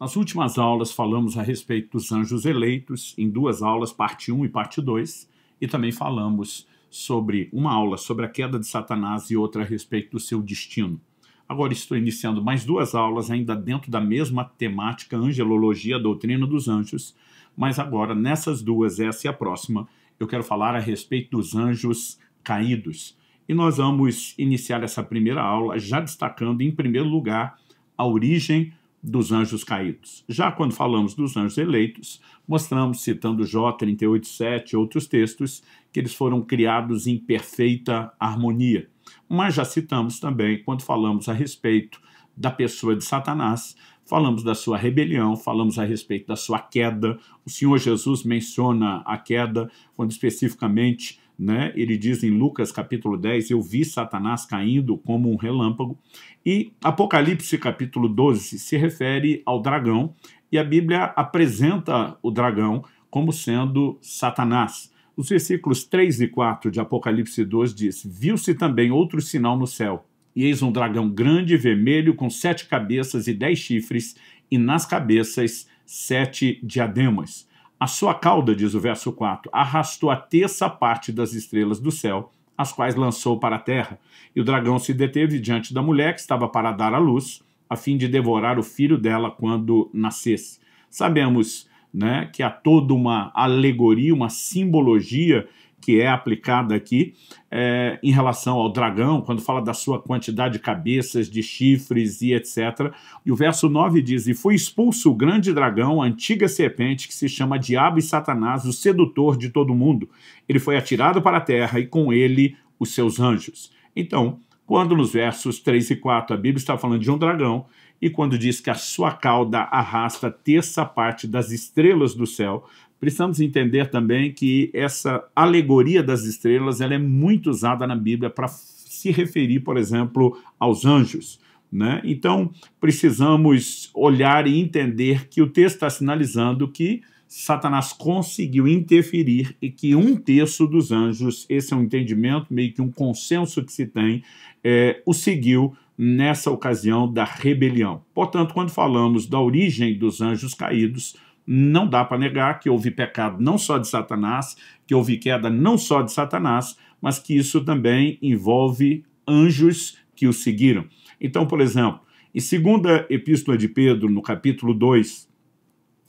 Nas últimas aulas falamos a respeito dos anjos eleitos, em duas aulas, parte 1 e parte 2, e também falamos sobre uma aula sobre a queda de Satanás e outra a respeito do seu destino. Agora estou iniciando mais duas aulas, ainda dentro da mesma temática, Angelologia, Doutrina dos Anjos, mas agora, nessas duas, essa e a próxima, eu quero falar a respeito dos anjos caídos. E nós vamos iniciar essa primeira aula já destacando, em primeiro lugar, a origem dos anjos caídos. Já quando falamos dos anjos eleitos, mostramos, citando Jó 38,7 e outros textos, que eles foram criados em perfeita harmonia. Mas já citamos também, quando falamos a respeito da pessoa de Satanás, falamos da sua rebelião, falamos a respeito da sua queda. O Senhor Jesus menciona a queda, quando especificamente né? Ele diz em Lucas capítulo 10: Eu vi Satanás caindo como um relâmpago. E Apocalipse capítulo 12 se refere ao dragão, e a Bíblia apresenta o dragão como sendo Satanás. Os versículos 3 e 4 de Apocalipse 2 diz: Viu-se também outro sinal no céu, e eis um dragão grande e vermelho com sete cabeças e dez chifres, e nas cabeças sete diademas. A sua cauda, diz o verso 4, arrastou a terça parte das estrelas do céu, as quais lançou para a terra. E o dragão se deteve diante da mulher que estava para dar à luz, a fim de devorar o filho dela quando nascesse. Sabemos né, que há toda uma alegoria, uma simbologia que é aplicada aqui é, em relação ao dragão, quando fala da sua quantidade de cabeças, de chifres e etc. E o verso 9 diz: E foi expulso o grande dragão, a antiga serpente, que se chama Diabo e Satanás, o sedutor de todo mundo. Ele foi atirado para a terra e com ele os seus anjos. Então, quando nos versos 3 e 4 a Bíblia está falando de um dragão, e quando diz que a sua cauda arrasta a terça parte das estrelas do céu, precisamos entender também que essa alegoria das estrelas ela é muito usada na Bíblia para se referir, por exemplo, aos anjos. Né? Então, precisamos olhar e entender que o texto está sinalizando que Satanás conseguiu interferir e que um terço dos anjos, esse é um entendimento, meio que um consenso que se tem, é, o seguiu nessa ocasião da rebelião. Portanto, quando falamos da origem dos anjos caídos, não dá para negar que houve pecado não só de Satanás, que houve queda não só de Satanás, mas que isso também envolve anjos que o seguiram. Então, por exemplo, em 2 Epístola de Pedro, no capítulo 2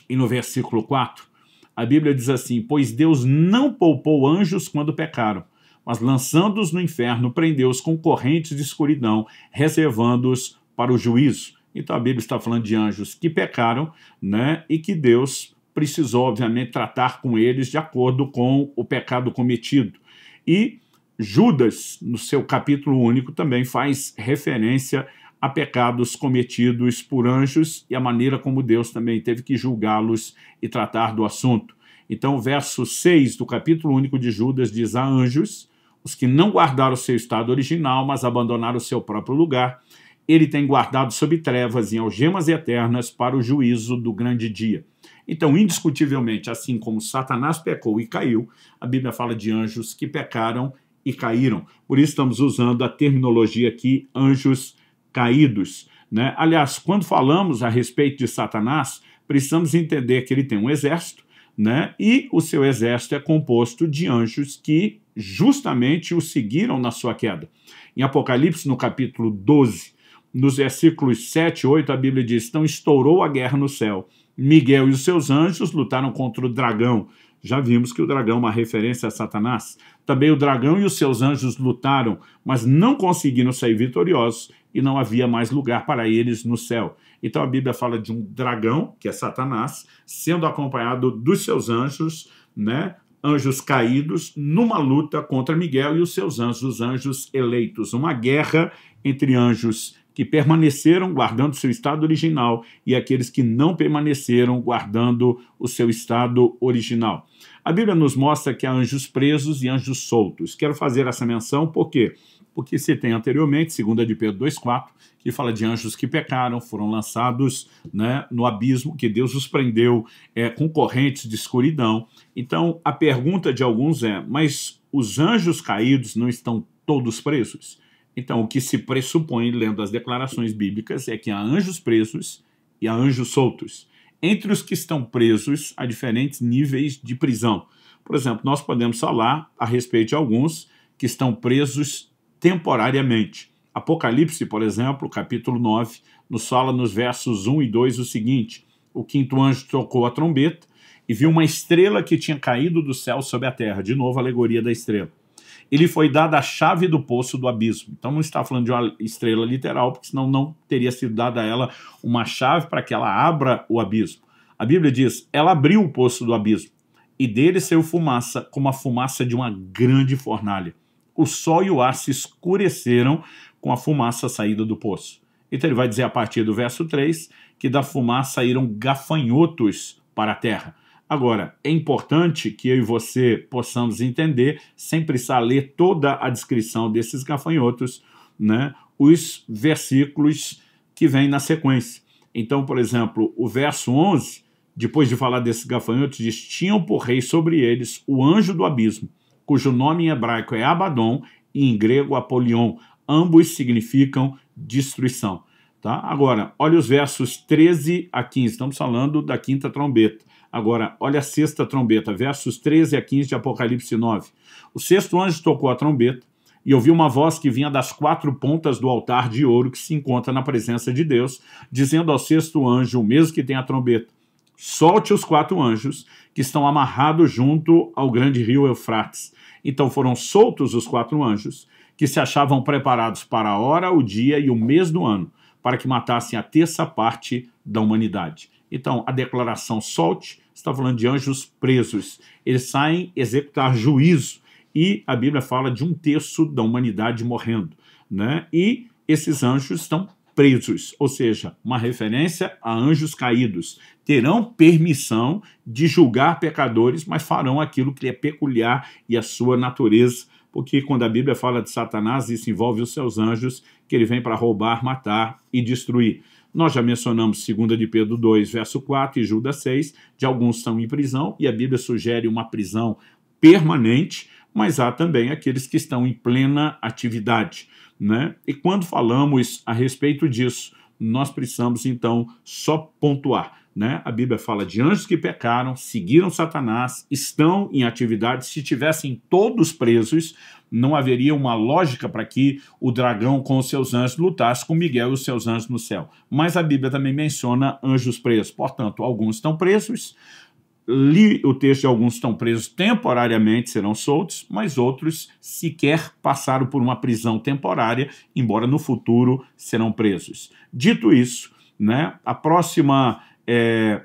e no versículo 4, a Bíblia diz assim: Pois Deus não poupou anjos quando pecaram, mas lançando-os no inferno, prendeu-os com correntes de escuridão, reservando-os para o juízo. Então a Bíblia está falando de anjos que pecaram, né? E que Deus precisou, obviamente, tratar com eles de acordo com o pecado cometido. E Judas, no seu capítulo único, também faz referência a pecados cometidos por anjos e a maneira como Deus também teve que julgá-los e tratar do assunto. Então, o verso 6 do capítulo único de Judas diz a anjos, os que não guardaram o seu estado original, mas abandonaram o seu próprio lugar, ele tem guardado sob trevas em algemas eternas para o juízo do grande dia. Então, indiscutivelmente, assim como Satanás pecou e caiu, a Bíblia fala de anjos que pecaram e caíram. Por isso, estamos usando a terminologia aqui, anjos caídos. Né? Aliás, quando falamos a respeito de Satanás, precisamos entender que ele tem um exército, né? e o seu exército é composto de anjos que justamente o seguiram na sua queda. Em Apocalipse, no capítulo 12, nos versículos 7 e 8, a Bíblia diz: Então estourou a guerra no céu. Miguel e os seus anjos lutaram contra o dragão. Já vimos que o dragão é uma referência a Satanás. Também o dragão e os seus anjos lutaram, mas não conseguiram sair vitoriosos e não havia mais lugar para eles no céu. Então a Bíblia fala de um dragão, que é Satanás, sendo acompanhado dos seus anjos, né? Anjos caídos numa luta contra Miguel e os seus anjos, os anjos eleitos, uma guerra entre anjos que permaneceram guardando seu estado original e aqueles que não permaneceram guardando o seu estado original. A Bíblia nos mostra que há anjos presos e anjos soltos. Quero fazer essa menção por quê? Porque se tem anteriormente, 2 de Pedro 2,4, que fala de anjos que pecaram, foram lançados né, no abismo, que Deus os prendeu é, com correntes de escuridão. Então, a pergunta de alguns é, mas os anjos caídos não estão todos presos? Então, o que se pressupõe lendo as declarações bíblicas é que há anjos presos e há anjos soltos. Entre os que estão presos, há diferentes níveis de prisão. Por exemplo, nós podemos falar a respeito de alguns que estão presos temporariamente. Apocalipse, por exemplo, capítulo 9, nos fala nos versos 1 e 2 o seguinte: O quinto anjo tocou a trombeta e viu uma estrela que tinha caído do céu sobre a terra. De novo, a alegoria da estrela ele foi dada a chave do poço do abismo. Então não está falando de uma estrela literal, porque senão não teria sido dada a ela uma chave para que ela abra o abismo. A Bíblia diz: ela abriu o poço do abismo, e dele saiu fumaça, como a fumaça de uma grande fornalha. O sol e o ar se escureceram com a fumaça saída do poço. Então ele vai dizer a partir do verso 3 que da fumaça saíram gafanhotos para a terra. Agora, é importante que eu e você possamos entender, sem precisar ler toda a descrição desses gafanhotos, né, os versículos que vêm na sequência. Então, por exemplo, o verso 11, depois de falar desses gafanhotos, diz: Tinham por rei sobre eles o anjo do abismo, cujo nome em hebraico é Abaddon e em grego Apolion. Ambos significam destruição. Tá? Agora, olha os versos 13 a 15, estamos falando da quinta trombeta. Agora, olha a sexta trombeta, versos 13 a 15 de Apocalipse 9. O sexto anjo tocou a trombeta e ouviu uma voz que vinha das quatro pontas do altar de ouro que se encontra na presença de Deus, dizendo ao sexto anjo, o mesmo que tem a trombeta, solte os quatro anjos que estão amarrados junto ao grande rio Eufrates. Então foram soltos os quatro anjos que se achavam preparados para a hora, o dia e o mês do ano, para que matassem a terça parte da humanidade. Então, a declaração solte está falando de anjos presos. Eles saem executar juízo e a Bíblia fala de um terço da humanidade morrendo. Né? E esses anjos estão presos, ou seja, uma referência a anjos caídos. Terão permissão de julgar pecadores, mas farão aquilo que é peculiar e a sua natureza porque quando a Bíblia fala de Satanás, isso envolve os seus anjos, que ele vem para roubar, matar e destruir. Nós já mencionamos 2 de Pedro 2, verso 4 e Judas 6, de alguns estão em prisão, e a Bíblia sugere uma prisão permanente, mas há também aqueles que estão em plena atividade. Né? E quando falamos a respeito disso, nós precisamos então só pontuar né? A Bíblia fala de anjos que pecaram, seguiram Satanás, estão em atividade. Se tivessem todos presos, não haveria uma lógica para que o dragão com os seus anjos lutasse com Miguel e os seus anjos no céu. Mas a Bíblia também menciona anjos presos. Portanto, alguns estão presos. Li o texto de alguns estão presos temporariamente, serão soltos, mas outros sequer passaram por uma prisão temporária, embora no futuro serão presos. Dito isso, né, a próxima é,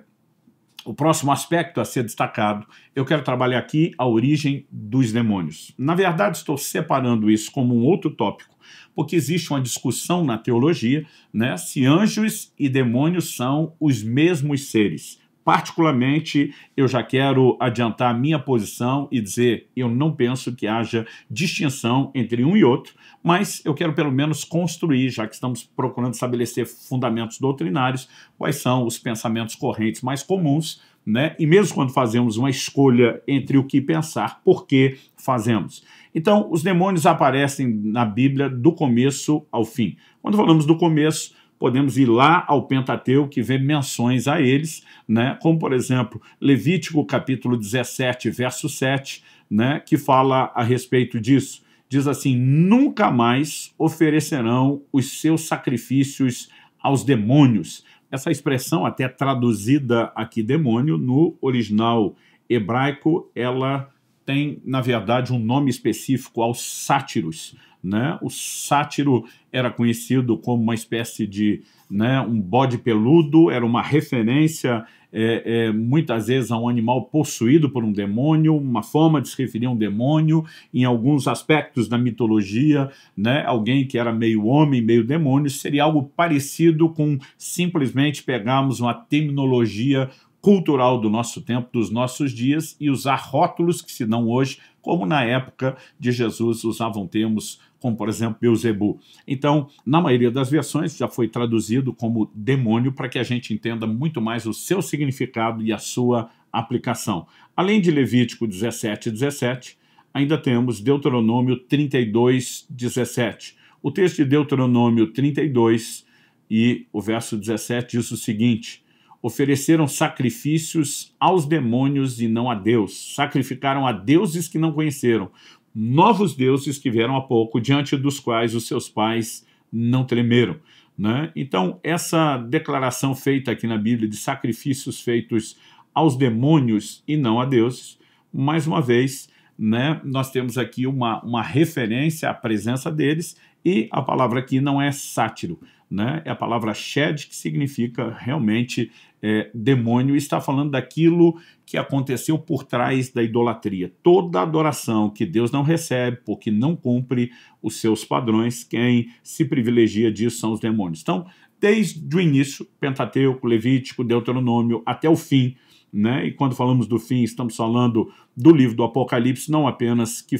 o próximo aspecto a ser destacado, eu quero trabalhar aqui a origem dos demônios. Na verdade, estou separando isso como um outro tópico, porque existe uma discussão na teologia né, se anjos e demônios são os mesmos seres. Particularmente, eu já quero adiantar a minha posição e dizer: eu não penso que haja distinção entre um e outro, mas eu quero pelo menos construir, já que estamos procurando estabelecer fundamentos doutrinários, quais são os pensamentos correntes mais comuns né? E mesmo quando fazemos uma escolha entre o que pensar, por que fazemos? Então, os demônios aparecem na Bíblia do começo ao fim. Quando falamos do começo, podemos ir lá ao Pentateuco que vê menções a eles, né? como, por exemplo, Levítico capítulo 17, verso 7, né? que fala a respeito disso. Diz assim, nunca mais oferecerão os seus sacrifícios aos demônios. Essa expressão, até traduzida aqui demônio, no original hebraico, ela tem, na verdade, um nome específico aos sátiros, né? O sátiro era conhecido como uma espécie de né, um bode peludo, era uma referência é, é, muitas vezes a um animal possuído por um demônio, uma forma de se referir a um demônio, em alguns aspectos da mitologia, né, alguém que era meio homem, meio demônio, seria algo parecido com simplesmente pegarmos uma terminologia cultural do nosso tempo, dos nossos dias, e usar rótulos que se dão hoje, como na época de Jesus usavam termos como, por exemplo, Beuzebu. Então, na maioria das versões, já foi traduzido como demônio para que a gente entenda muito mais o seu significado e a sua aplicação. Além de Levítico 17, 17, ainda temos Deuteronômio 32, 17. O texto de Deuteronômio 32 e o verso 17 diz o seguinte: ofereceram sacrifícios aos demônios e não a Deus. Sacrificaram a deuses que não conheceram, novos deuses que vieram há pouco, diante dos quais os seus pais não tremeram. Né? Então, essa declaração feita aqui na Bíblia de sacrifícios feitos aos demônios e não a deuses, mais uma vez, né, nós temos aqui uma, uma referência à presença deles e a palavra aqui não é sátiro, né? É a palavra shed, que significa realmente é, demônio, está falando daquilo que aconteceu por trás da idolatria. Toda adoração que Deus não recebe porque não cumpre os seus padrões, quem se privilegia disso são os demônios. Então, desde o início, Pentateuco, Levítico, Deuteronômio, até o fim, né? E quando falamos do fim, estamos falando do livro do Apocalipse, não apenas que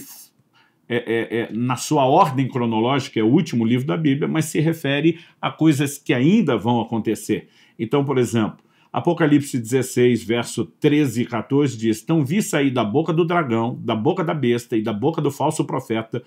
é, é, é, na sua ordem cronológica, é o último livro da Bíblia, mas se refere a coisas que ainda vão acontecer. Então, por exemplo, Apocalipse 16, verso 13 e 14 diz: Então vi sair da boca do dragão, da boca da besta e da boca do falso profeta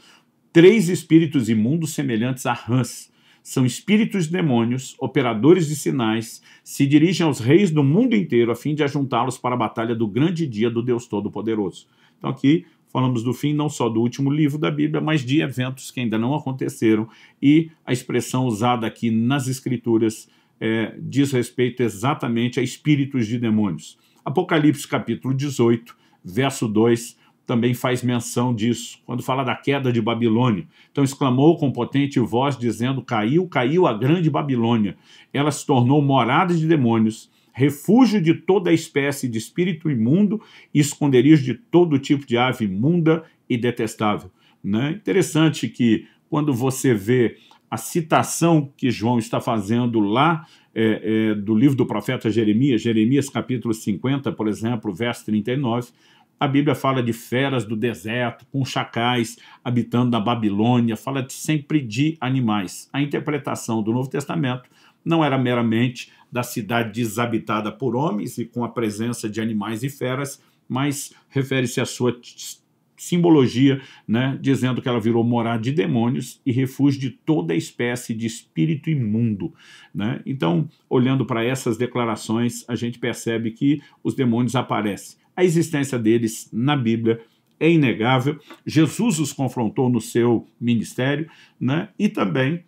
três espíritos imundos semelhantes a rãs. São espíritos demônios, operadores de sinais, se dirigem aos reis do mundo inteiro a fim de ajuntá-los para a batalha do grande dia do Deus Todo-Poderoso. Então aqui falamos do fim não só do último livro da Bíblia, mas de eventos que ainda não aconteceram e a expressão usada aqui nas Escrituras é, diz respeito exatamente a espíritos de demônios. Apocalipse capítulo 18, verso 2, também faz menção disso, quando fala da queda de Babilônia. Então exclamou com potente voz, dizendo: Caiu, caiu a grande Babilônia. Ela se tornou morada de demônios refúgio de toda espécie de espírito imundo e esconderijo de todo tipo de ave imunda e detestável. Né? Interessante que quando você vê a citação que João está fazendo lá é, é, do livro do profeta Jeremias, Jeremias capítulo 50, por exemplo, verso 39, a Bíblia fala de feras do deserto, com chacais habitando na Babilônia, fala de, sempre de animais. A interpretação do Novo Testamento não era meramente da cidade desabitada por homens e com a presença de animais e feras, mas refere-se à sua simbologia, né, dizendo que ela virou morada de demônios e refúgio de toda espécie de espírito imundo. Né? Então, olhando para essas declarações, a gente percebe que os demônios aparecem. A existência deles na Bíblia é inegável. Jesus os confrontou no seu ministério né? e também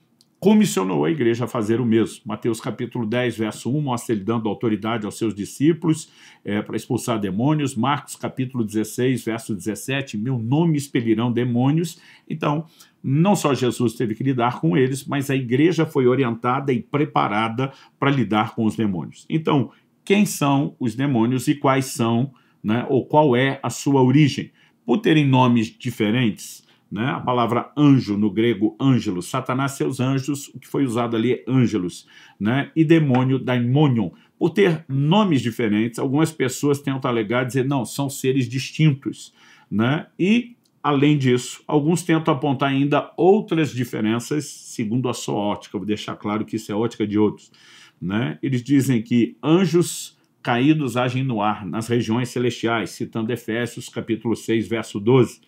comissionou a igreja a fazer o mesmo. Mateus capítulo 10, verso 1, mostra ele dando autoridade aos seus discípulos é, para expulsar demônios. Marcos capítulo 16, verso 17, meu nome expelirão demônios. Então, não só Jesus teve que lidar com eles, mas a igreja foi orientada e preparada para lidar com os demônios. Então, quem são os demônios e quais são, né, ou qual é a sua origem? Por terem nomes diferentes, né? A palavra anjo no grego, ângelos, Satanás, seus anjos, o que foi usado ali é ângelos, né? e demônio, daimonion. Por ter nomes diferentes, algumas pessoas tentam alegar dizer, não, são seres distintos. Né? E, além disso, alguns tentam apontar ainda outras diferenças, segundo a sua ótica, vou deixar claro que isso é ótica de outros. Né? Eles dizem que anjos caídos agem no ar, nas regiões celestiais, citando Efésios capítulo 6, verso 12.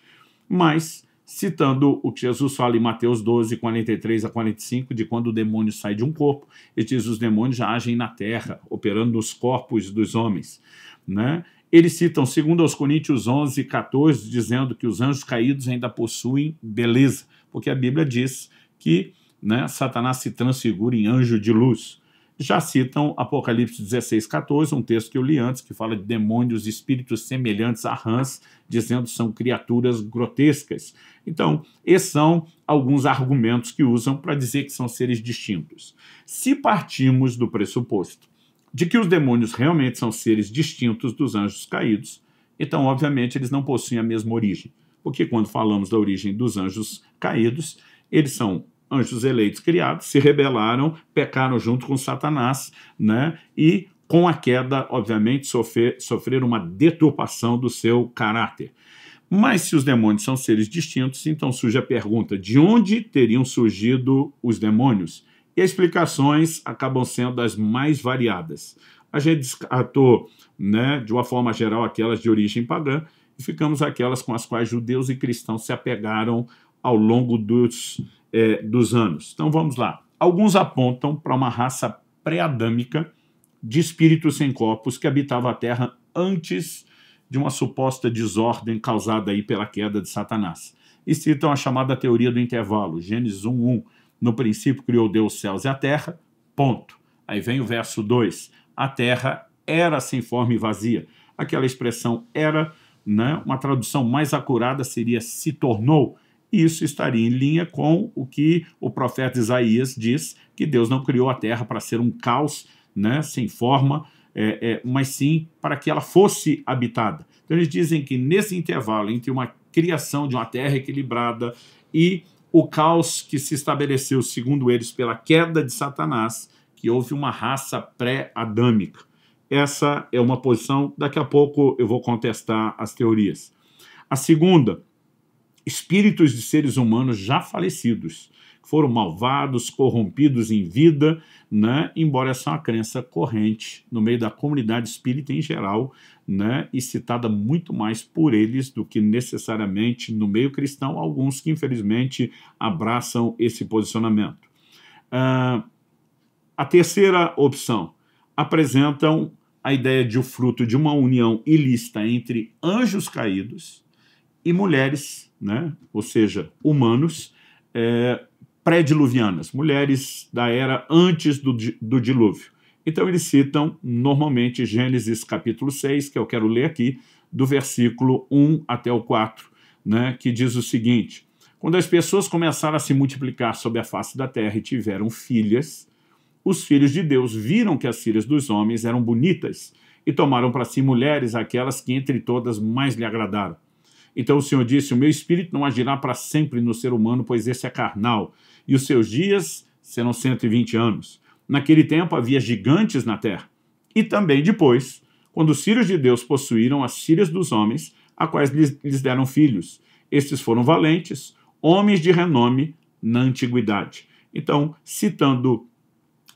Mas citando o que Jesus fala em Mateus 12, 43 a 45, de quando o demônio sai de um corpo, ele diz os demônios já agem na terra, operando nos corpos dos homens. Né? Eles citam, segundo aos Coríntios 11, 14, dizendo que os anjos caídos ainda possuem beleza, porque a Bíblia diz que né, Satanás se transfigura em anjo de luz já citam Apocalipse 16, 14, um texto que eu li antes, que fala de demônios, espíritos semelhantes a rãs, dizendo que são criaturas grotescas. Então, esses são alguns argumentos que usam para dizer que são seres distintos. Se partimos do pressuposto de que os demônios realmente são seres distintos dos anjos caídos, então, obviamente, eles não possuem a mesma origem, porque quando falamos da origem dos anjos caídos, eles são anjos eleitos criados, se rebelaram, pecaram junto com Satanás, né? E com a queda, obviamente, sofrer, sofrer uma deturpação do seu caráter. Mas se os demônios são seres distintos, então surge a pergunta: de onde teriam surgido os demônios? E as explicações acabam sendo das mais variadas. A gente descartou, né, de uma forma geral, aquelas de origem pagã e ficamos aquelas com as quais judeus e cristãos se apegaram ao longo dos é, dos anos. Então vamos lá. Alguns apontam para uma raça pré-adâmica de espíritos sem corpos que habitava a Terra antes de uma suposta desordem causada aí pela queda de Satanás. E citam a chamada teoria do intervalo, Gênesis 1.1. No princípio criou Deus os céus e a terra, ponto. Aí vem o verso 2. A terra era sem forma e vazia. Aquela expressão era, né, uma tradução mais acurada seria se tornou, isso estaria em linha com o que o profeta Isaías diz, que Deus não criou a terra para ser um caos, né, sem forma, é, é, mas sim para que ela fosse habitada. Então eles dizem que nesse intervalo entre uma criação de uma terra equilibrada e o caos que se estabeleceu, segundo eles, pela queda de Satanás, que houve uma raça pré-adâmica. Essa é uma posição, daqui a pouco eu vou contestar as teorias. A segunda espíritos de seres humanos já falecidos, foram malvados, corrompidos em vida, né? embora essa é uma crença corrente no meio da comunidade espírita em geral, né? e citada muito mais por eles do que necessariamente no meio cristão, alguns que infelizmente abraçam esse posicionamento. Uh, a terceira opção apresentam a ideia de o fruto de uma união ilícita entre anjos caídos e mulheres, né? ou seja, humanos, é, pré-diluvianas, mulheres da era antes do, do dilúvio. Então eles citam normalmente Gênesis capítulo 6, que eu quero ler aqui, do versículo 1 até o 4, né, que diz o seguinte: Quando as pessoas começaram a se multiplicar sobre a face da terra e tiveram filhas, os filhos de Deus viram que as filhas dos homens eram bonitas e tomaram para si mulheres, aquelas que entre todas mais lhe agradaram. Então o Senhor disse: O meu espírito não agirá para sempre no ser humano, pois esse é carnal, e os seus dias serão 120 anos. Naquele tempo havia gigantes na terra. E também depois, quando os filhos de Deus possuíram as filhas dos homens, a quais lhes, lhes deram filhos. Estes foram valentes, homens de renome na antiguidade. Então, citando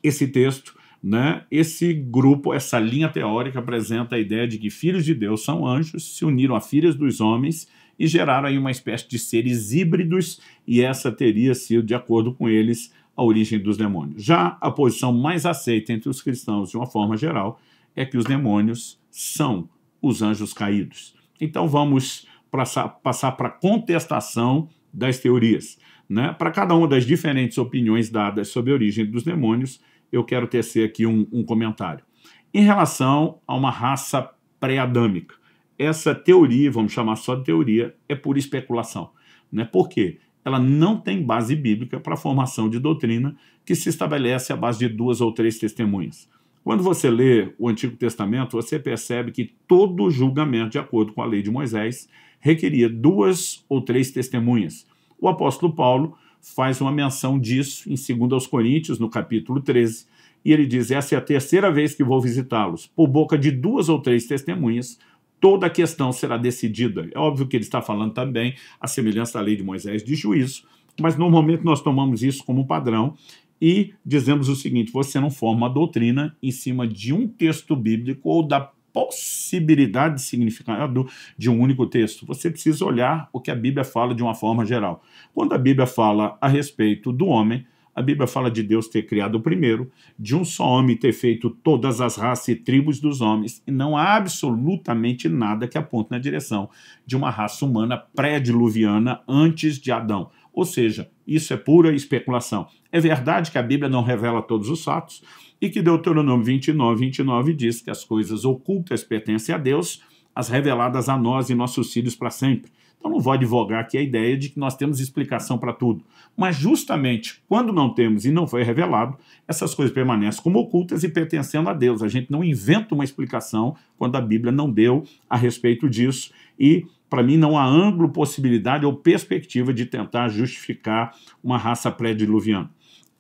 esse texto, né, esse grupo, essa linha teórica apresenta a ideia de que filhos de Deus são anjos, se uniram a filhas dos homens e geraram aí uma espécie de seres híbridos, e essa teria sido, de acordo com eles, a origem dos demônios. Já a posição mais aceita entre os cristãos, de uma forma geral, é que os demônios são os anjos caídos. Então vamos passar para a contestação das teorias. Né? Para cada uma das diferentes opiniões dadas sobre a origem dos demônios, eu quero tecer aqui um, um comentário. Em relação a uma raça pré-adâmica, essa teoria, vamos chamar só de teoria, é pura especulação. Né? Por quê? Ela não tem base bíblica para a formação de doutrina que se estabelece à base de duas ou três testemunhas. Quando você lê o Antigo Testamento, você percebe que todo julgamento, de acordo com a lei de Moisés, requeria duas ou três testemunhas. O apóstolo Paulo faz uma menção disso em 2 Coríntios, no capítulo 13, e ele diz: Essa é a terceira vez que vou visitá-los. Por boca de duas ou três testemunhas, toda a questão será decidida. É óbvio que ele está falando também a semelhança da lei de Moisés de juízo, mas normalmente nós tomamos isso como padrão e dizemos o seguinte: você não forma a doutrina em cima de um texto bíblico ou da possibilidade de significado de um único texto. Você precisa olhar o que a Bíblia fala de uma forma geral. Quando a Bíblia fala a respeito do homem, a Bíblia fala de Deus ter criado o primeiro, de um só homem ter feito todas as raças e tribos dos homens, e não há absolutamente nada que aponte na direção de uma raça humana pré-diluviana antes de Adão. Ou seja, isso é pura especulação. É verdade que a Bíblia não revela todos os fatos, e que Deuteronômio 29, 29 diz que as coisas ocultas pertencem a Deus, as reveladas a nós e nossos filhos para sempre. Então não vou advogar aqui a ideia de que nós temos explicação para tudo, mas justamente quando não temos e não foi revelado, essas coisas permanecem como ocultas e pertencendo a Deus. A gente não inventa uma explicação quando a Bíblia não deu a respeito disso e para mim não há ângulo, possibilidade ou perspectiva de tentar justificar uma raça pré-diluviana.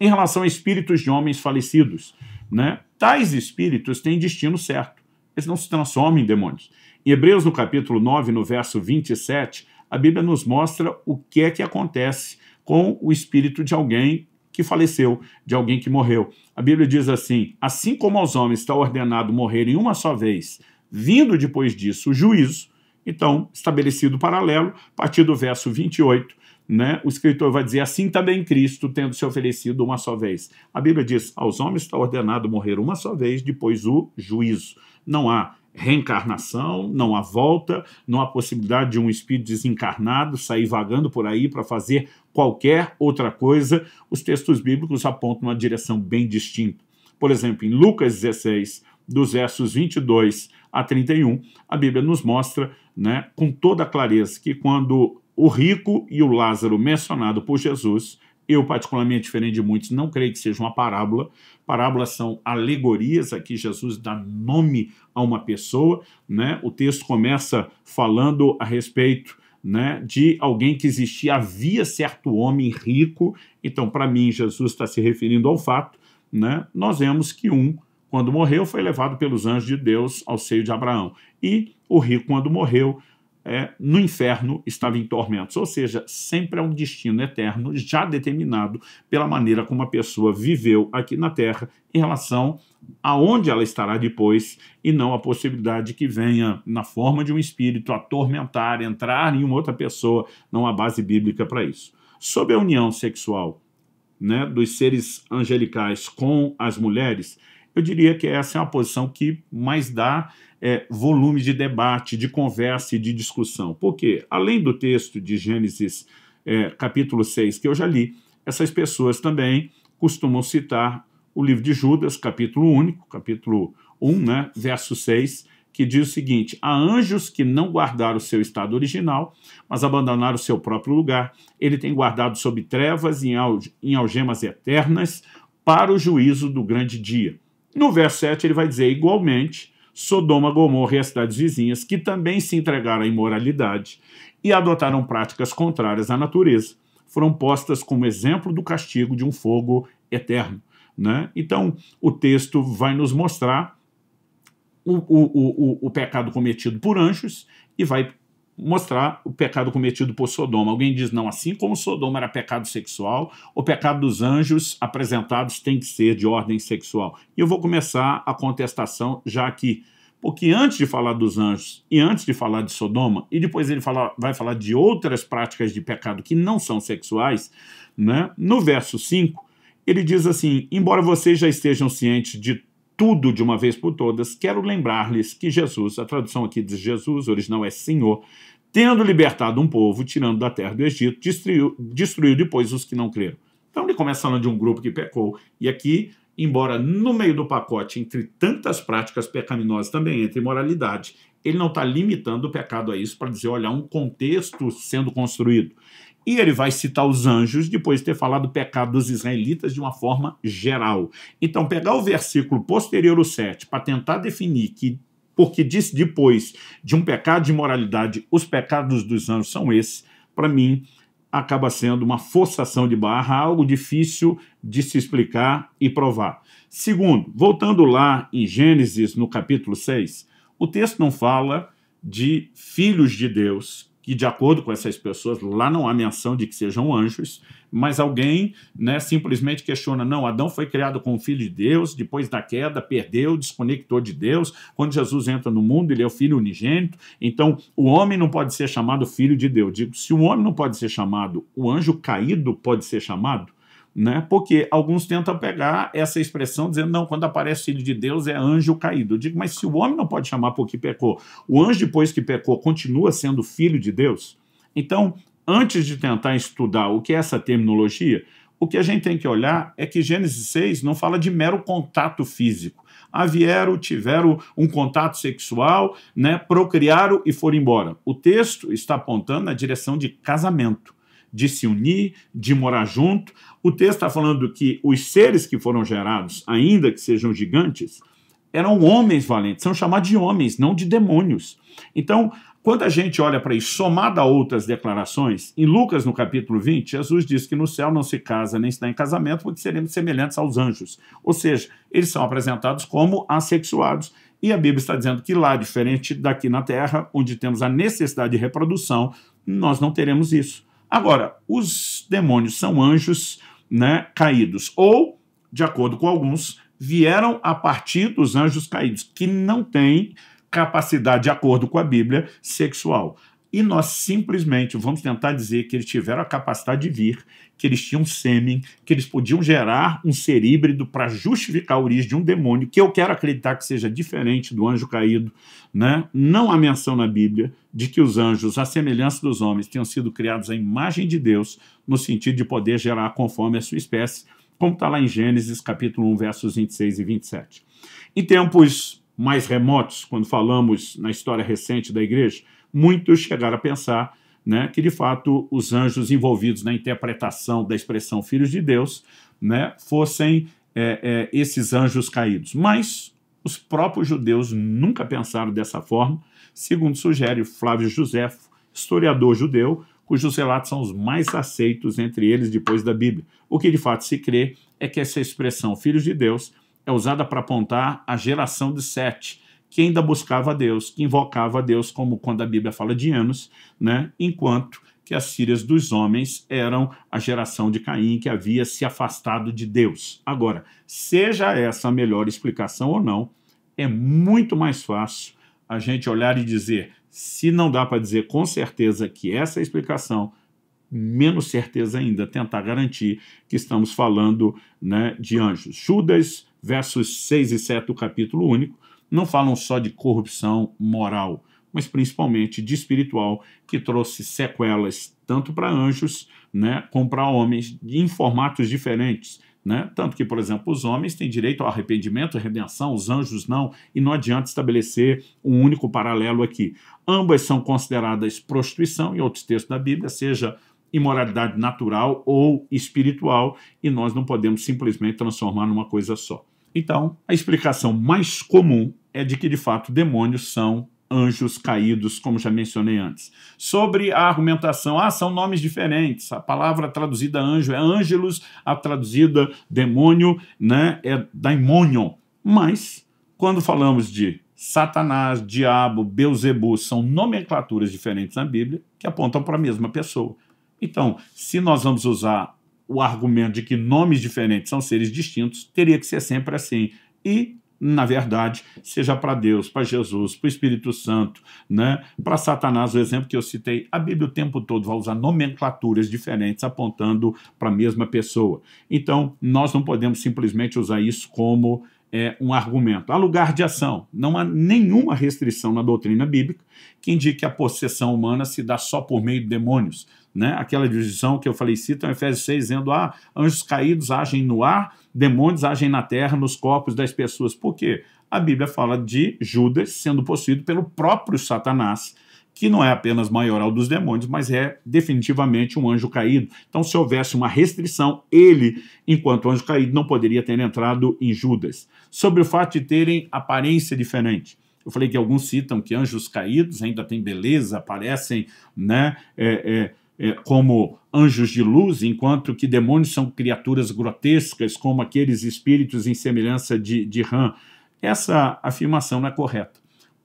Em relação a espíritos de homens falecidos, né? Tais espíritos têm destino certo, eles não se transformam em demônios. Em Hebreus, no capítulo 9, no verso 27, a Bíblia nos mostra o que é que acontece com o espírito de alguém que faleceu, de alguém que morreu. A Bíblia diz assim: assim como aos homens está ordenado morrerem uma só vez, vindo depois disso o juízo, então, estabelecido o paralelo, a partir do verso 28, né, o escritor vai dizer: Assim também Cristo, tendo se oferecido uma só vez. A Bíblia diz: Aos homens está ordenado morrer uma só vez, depois o juízo. Não há reencarnação, não há volta, não há possibilidade de um espírito desencarnado sair vagando por aí para fazer qualquer outra coisa. Os textos bíblicos apontam uma direção bem distinta. Por exemplo, em Lucas 16, dos versos 22 a 31, a Bíblia nos mostra né, com toda clareza que quando o rico e o Lázaro mencionado por Jesus, eu particularmente diferente de muitos, não creio que seja uma parábola. Parábolas são alegorias, aqui Jesus dá nome a uma pessoa, né? O texto começa falando a respeito né, de alguém que existia, havia certo homem rico, então para mim Jesus está se referindo ao fato, né, nós vemos que um, quando morreu, foi levado pelos anjos de Deus ao seio de Abraão, e o rico, quando morreu, é, no inferno estava em tormentos, ou seja, sempre é um destino eterno já determinado pela maneira como a pessoa viveu aqui na Terra em relação aonde ela estará depois e não a possibilidade que venha na forma de um espírito atormentar, entrar em uma outra pessoa, não há base bíblica para isso. Sobre a união sexual né, dos seres angelicais com as mulheres, eu diria que essa é uma posição que mais dá é, volume de debate, de conversa e de discussão. Porque, além do texto de Gênesis é, capítulo 6 que eu já li, essas pessoas também costumam citar o livro de Judas, capítulo único, capítulo 1, né, verso 6, que diz o seguinte: há anjos que não guardaram o seu estado original, mas abandonaram o seu próprio lugar. Ele tem guardado sob trevas em, alge em algemas eternas para o juízo do grande dia. No verso 7, ele vai dizer igualmente Sodoma, Gomorra e as cidades vizinhas, que também se entregaram à imoralidade e adotaram práticas contrárias à natureza, foram postas como exemplo do castigo de um fogo eterno. Né? Então, o texto vai nos mostrar o, o, o, o pecado cometido por anjos e vai mostrar o pecado cometido por Sodoma. Alguém diz, não, assim como Sodoma era pecado sexual, o pecado dos anjos apresentados tem que ser de ordem sexual. E eu vou começar a contestação já aqui. Porque antes de falar dos anjos e antes de falar de Sodoma, e depois ele fala, vai falar de outras práticas de pecado que não são sexuais, né? no verso 5, ele diz assim: Embora vocês já estejam cientes de tudo de uma vez por todas, quero lembrar-lhes que Jesus, a tradução aqui diz Jesus, o original é Senhor, Tendo libertado um povo, tirando da terra do Egito, destruiu, destruiu depois os que não creram. Então ele começa falando de um grupo que pecou, e aqui, embora no meio do pacote, entre tantas práticas pecaminosas também, entre moralidade, ele não está limitando o pecado a isso para dizer, olha, um contexto sendo construído. E ele vai citar os anjos depois de ter falado do pecado dos israelitas de uma forma geral. Então, pegar o versículo posterior ao 7 para tentar definir que porque disse depois de um pecado de moralidade, os pecados dos anjos são esses, para mim acaba sendo uma forçação de barra, algo difícil de se explicar e provar. Segundo, voltando lá em Gênesis, no capítulo 6, o texto não fala de filhos de Deus que, de acordo com essas pessoas, lá não há menção de que sejam anjos, mas alguém né, simplesmente questiona: não, Adão foi criado como filho de Deus, depois da queda perdeu, desconectou de Deus. Quando Jesus entra no mundo, ele é o filho unigênito. Então, o homem não pode ser chamado filho de Deus. Digo, se o homem não pode ser chamado, o anjo caído pode ser chamado né? Porque alguns tentam pegar essa expressão dizendo, não, quando aparece filho de Deus é anjo caído. Eu digo, mas se o homem não pode chamar porque pecou, o anjo depois que pecou continua sendo filho de Deus? Então, antes de tentar estudar o que é essa terminologia, o que a gente tem que olhar é que Gênesis 6 não fala de mero contato físico. Havieram, ah, tiveram um contato sexual, né, procriaram e foram embora. O texto está apontando na direção de casamento de se unir, de morar junto. O texto está falando que os seres que foram gerados, ainda que sejam gigantes, eram homens valentes, são chamados de homens, não de demônios. Então, quando a gente olha para isso, somado a outras declarações, em Lucas, no capítulo 20, Jesus diz que no céu não se casa nem está em casamento, porque seremos semelhantes aos anjos. Ou seja, eles são apresentados como assexuados. E a Bíblia está dizendo que lá, diferente daqui na terra, onde temos a necessidade de reprodução, nós não teremos isso. Agora, os demônios são anjos né, caídos, ou, de acordo com alguns, vieram a partir dos anjos caídos, que não têm capacidade, de acordo com a Bíblia, sexual e nós simplesmente vamos tentar dizer que eles tiveram a capacidade de vir, que eles tinham sêmen, que eles podiam gerar um ser híbrido para justificar a origem de um demônio, que eu quero acreditar que seja diferente do anjo caído. Né? Não há menção na Bíblia de que os anjos, à semelhança dos homens, tenham sido criados à imagem de Deus, no sentido de poder gerar conforme a sua espécie, como está lá em Gênesis capítulo 1, versos 26 e 27. Em tempos mais remotos, quando falamos na história recente da igreja, muitos chegaram a pensar né, que, de fato, os anjos envolvidos na interpretação da expressão filhos de Deus né, fossem é, é, esses anjos caídos. Mas os próprios judeus nunca pensaram dessa forma, segundo sugere Flávio Josefo, historiador judeu, cujos relatos são os mais aceitos entre eles depois da Bíblia. O que de fato se crê é que essa expressão filhos de Deus é usada para apontar a geração de Sete, que ainda buscava a Deus, que invocava a Deus, como quando a Bíblia fala de Enos, né? enquanto que as filhas dos homens eram a geração de Caim que havia se afastado de Deus. Agora, seja essa a melhor explicação ou não, é muito mais fácil a gente olhar e dizer, se não dá para dizer com certeza que essa é a explicação, menos certeza ainda tentar garantir que estamos falando né, de anjos. Judas, versos 6 e 7 do capítulo único, não falam só de corrupção moral, mas principalmente de espiritual, que trouxe sequelas tanto para anjos né, como para homens, em formatos diferentes. Né? Tanto que, por exemplo, os homens têm direito ao arrependimento, à redenção, os anjos não, e não adianta estabelecer um único paralelo aqui. Ambas são consideradas prostituição, em outros textos da Bíblia, seja imoralidade natural ou espiritual, e nós não podemos simplesmente transformar numa coisa só. Então, a explicação mais comum é de que de fato demônios são anjos caídos, como já mencionei antes. Sobre a argumentação, ah, são nomes diferentes. A palavra traduzida anjo é ângelos, a traduzida demônio, né, é daimonion. Mas quando falamos de Satanás, diabo, Beuzebu, são nomenclaturas diferentes na Bíblia que apontam para a mesma pessoa. Então, se nós vamos usar o argumento de que nomes diferentes são seres distintos teria que ser sempre assim. E na verdade, seja para Deus, para Jesus, para o Espírito Santo, né? para Satanás, o exemplo que eu citei, a Bíblia o tempo todo vai usar nomenclaturas diferentes apontando para a mesma pessoa. Então, nós não podemos simplesmente usar isso como é, um argumento. Há lugar de ação. Não há nenhuma restrição na doutrina bíblica que indique que a possessão humana se dá só por meio de demônios né? aquela divisão que eu falei, citam Efésios 6, dizendo: ah, anjos caídos agem no ar, demônios agem na terra, nos corpos das pessoas. Por quê? A Bíblia fala de Judas sendo possuído pelo próprio Satanás, que não é apenas maioral dos demônios, mas é definitivamente um anjo caído. Então, se houvesse uma restrição, ele, enquanto anjo caído, não poderia ter entrado em Judas. Sobre o fato de terem aparência diferente. Eu falei que alguns citam que anjos caídos ainda têm beleza, aparecem né, é, é, é, como anjos de luz, enquanto que demônios são criaturas grotescas, como aqueles espíritos em semelhança de, de Ram. Essa afirmação não é correta,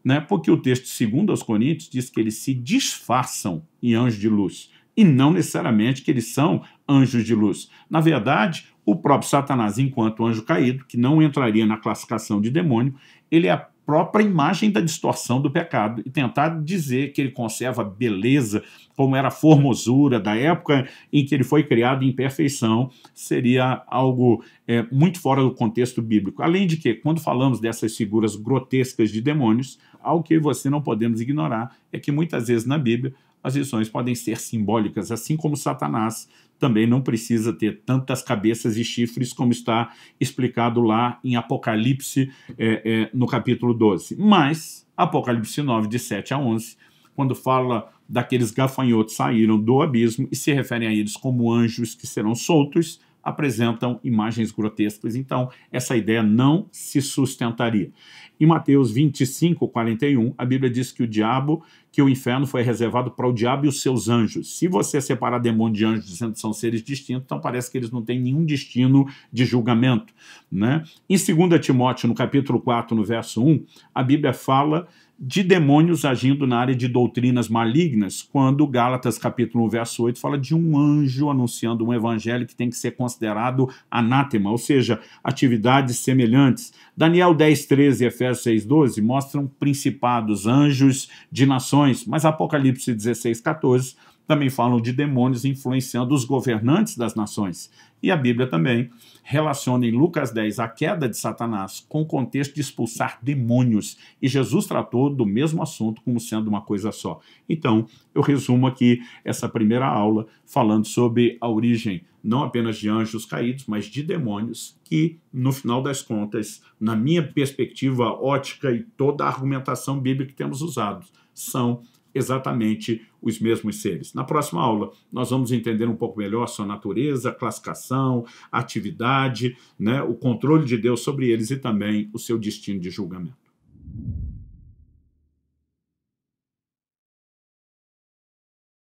né? porque o texto, segundo aos Coríntios, diz que eles se disfarçam em anjos de luz, e não necessariamente que eles são anjos de luz. Na verdade, o próprio Satanás, enquanto anjo caído, que não entraria na classificação de demônio, ele é própria imagem da distorção do pecado e tentar dizer que ele conserva beleza, como era a formosura da época em que ele foi criado em perfeição, seria algo é, muito fora do contexto bíblico. Além de que, quando falamos dessas figuras grotescas de demônios, algo que você não podemos ignorar é que muitas vezes na Bíblia as lições podem ser simbólicas, assim como Satanás também não precisa ter tantas cabeças e chifres como está explicado lá em Apocalipse, é, é, no capítulo 12. Mas, Apocalipse 9, de 7 a 11, quando fala daqueles gafanhotos saíram do abismo e se referem a eles como anjos que serão soltos, apresentam imagens grotescas. Então, essa ideia não se sustentaria. Em Mateus 25, 41, a Bíblia diz que o diabo, que o inferno foi reservado para o diabo e os seus anjos. Se você separar demônio de anjos dizendo que são seres distintos, então parece que eles não têm nenhum destino de julgamento. Né? Em 2 Timóteo, no capítulo 4, no verso 1, a Bíblia fala de demônios agindo na área de doutrinas malignas, quando Gálatas capítulo 1, verso 8 fala de um anjo anunciando um evangelho que tem que ser considerado anátema, ou seja, atividades semelhantes. Daniel 10, 13 e Efésios 6, 12 mostram principados, anjos de nações, mas Apocalipse 16, 14 também falam de demônios influenciando os governantes das nações. E a Bíblia também relaciona em Lucas 10 a queda de Satanás com o contexto de expulsar demônios. E Jesus tratou do mesmo assunto como sendo uma coisa só. Então, eu resumo aqui essa primeira aula falando sobre a origem não apenas de anjos caídos, mas de demônios que, no final das contas, na minha perspectiva ótica e toda a argumentação bíblica que temos usado, são exatamente os mesmos seres. Na próxima aula, nós vamos entender um pouco melhor sua natureza, classificação, atividade, né, o controle de Deus sobre eles e também o seu destino de julgamento.